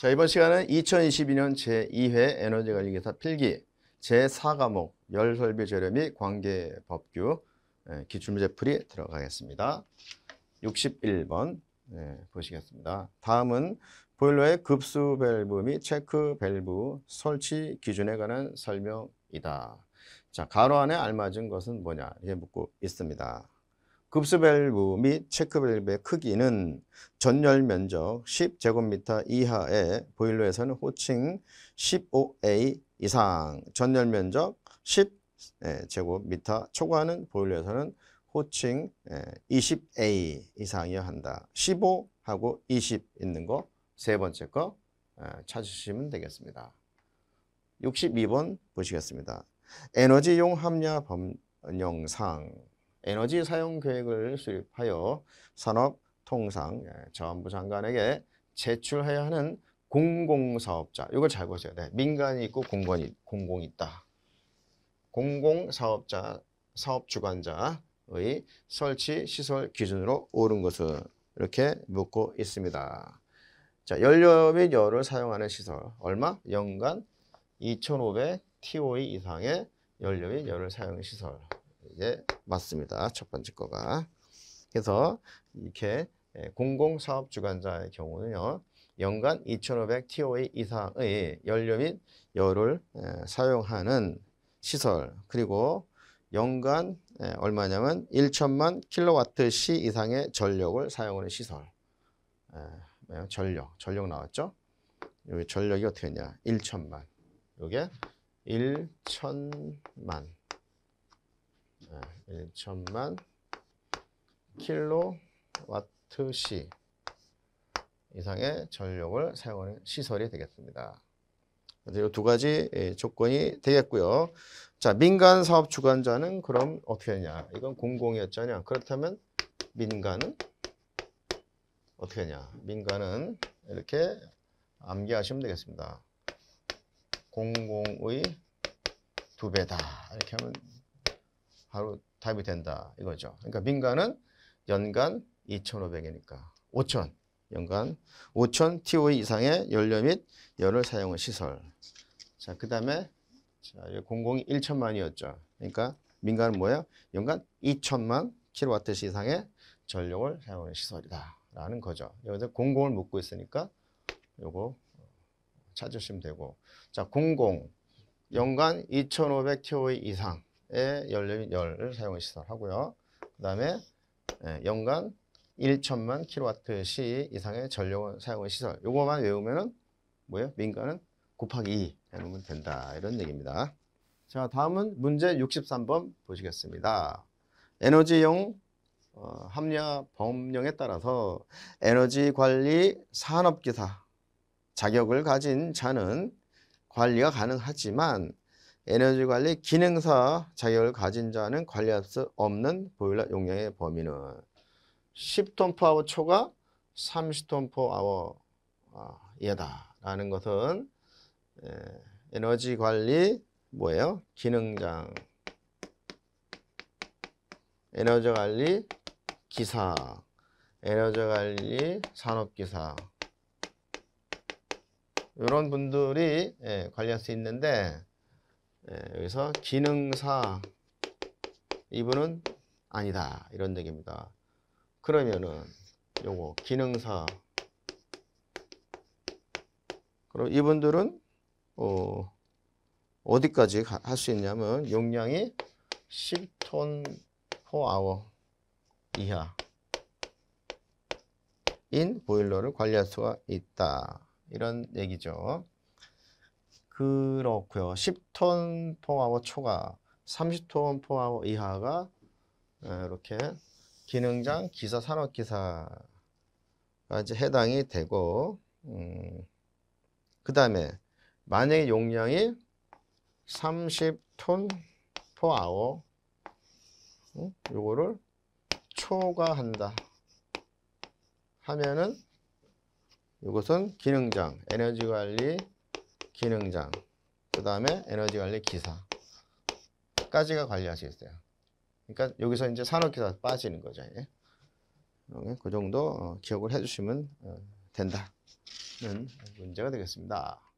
자, 이번 시간은 2022년 제2회 에너지 관리 기사 필기 제4과목 열설비 저렴 및 관계 법규 예, 기출문제 풀이 들어가겠습니다. 61번 네, 예, 보시겠습니다. 다음은 보일러의 급수 밸브 및 체크 밸브 설치 기준에 관한 설명이다. 자, 가로 안에 알맞은 것은 뭐냐? 이게 묻고 있습니다. 급수밸브 및 체크밸브의 크기는 전열 면적 10제곱미터 이하의 보일러에서는 호칭 15A 이상, 전열 면적 10제곱미터 예, 초과하는 보일러에서는 호칭 20A 예, 이상이어야 한다. 15하고 20 있는 거 세 번째 거 아, 찾으시면 되겠습니다. 62번 보시겠습니다. 에너지용 함량 범용상 에너지 사용 계획을 수립하여 산업, 통상, 전부 예, 장관에게 제출해야 하는 공공사업자. 이걸 잘 보세요. 네, 민간이 있고 공공이, 공공이 있다. 공공사업자, 사업주관자의 설치, 시설 기준으로 옳은 것을 이렇게 묻고 있습니다. 자, 연료 및 열을 사용하는 시설. 얼마? 연간 2,500 TOE 이상의 연료 및 열을 사용하는 시설. 이게 맞습니다. 첫 번째 거가. 그래서 이렇게 예, 공공사업 주관자의 경우는요. 연간 2,500 TOA 이상의 연료 및 열을 예, 사용하는 시설 그리고 연간 예, 얼마냐면 1천만 킬로와트 시 이상의 전력을 사용하는 시설 뭐 전력, 전력 나왔죠? 여기 전력이 어떻게 되냐? 1천만. 이게 1천만. 1천만 예, 예, 킬로와트시 이상의 전력을 사용하는 시설이 되겠습니다. 이두 가지 예, 조건이 되겠고요. 자, 민간 사업 주관자는 그럼 어떻게 되냐? 이건 공공이었잖아요. 그렇다면 민간은 어떻게 되냐? 민간은 이렇게 암기하시면 되겠습니다. 공공의 두 배다. 이렇게 하면 바로 답이 된다 이거죠. 그러니까 민간은 연간 2,500이니까 5,000 연간 5,000 TOE 이상의 연료 및 열을 사용한 시설. 자, 그다음에 자, 공공이 1천만이었죠. 그러니까 민간은 뭐예요? 연간 2천만 킬로와트 시상의 전력을 사용하는 시설이다라는 거죠. 여기서 공공을 묻고 있으니까 요거 찾으시면 되고 자, 공공 연간 2,500 TOE 이상 에 열을 사용해 시설하고요. 그 다음에 예, 연간 1천만 킬로와트 시 이상의 전력을 사용해 시설. 요거만 외우면은 뭐예요? 민간은 곱하기 2 해놓으면 된다. 이런 얘기입니다. 자, 다음은 문제 63번 보시겠습니다. 에너지용 어, 합리화 법령에 따라서 에너지 관리 산업기사 자격을 가진 자는 관리가 가능하지만 에너지 관리 기능사 자격을 가진 자는 관리할 수 없는 보일러 용량의 범위는 10톤 p 아워 초과 30톤 p 아워 아, 이하다라는 것은 예, 에너지 관리 뭐예요? 기능장 에너지 관리 기사 에너지 관리 산업기사 이런 분들이 예, 관리할 수 있는데 예, 여기서 기능사 이분은 아니다 이런 얘기입니다. 그러면은 요거 기능사 그럼 이분들은 어 어디까지 할 수 있냐면 용량이 10톤 per 이하 인 보일러를 관리할 수가 있다 이런 얘기죠. 그렇고요. 10톤 포아워 초과, 30톤 포아워 이하가 어, 이렇게 기능장 기사 산업 기사까지 해당이 되고 음, 그 다음에 만약에 용량이 30톤 포아워 음, 요거를 초과한다 하면은 이것은 기능장 에너지 관리 기능장, 그 다음에 에너지관리 기사까지가 관리할 수 있어요. 그러니까 여기서 이제 산업기사 빠지는 거죠. 예. 그 정도 어, 기억을 해주시면 어, 된다는 문제가 되겠습니다.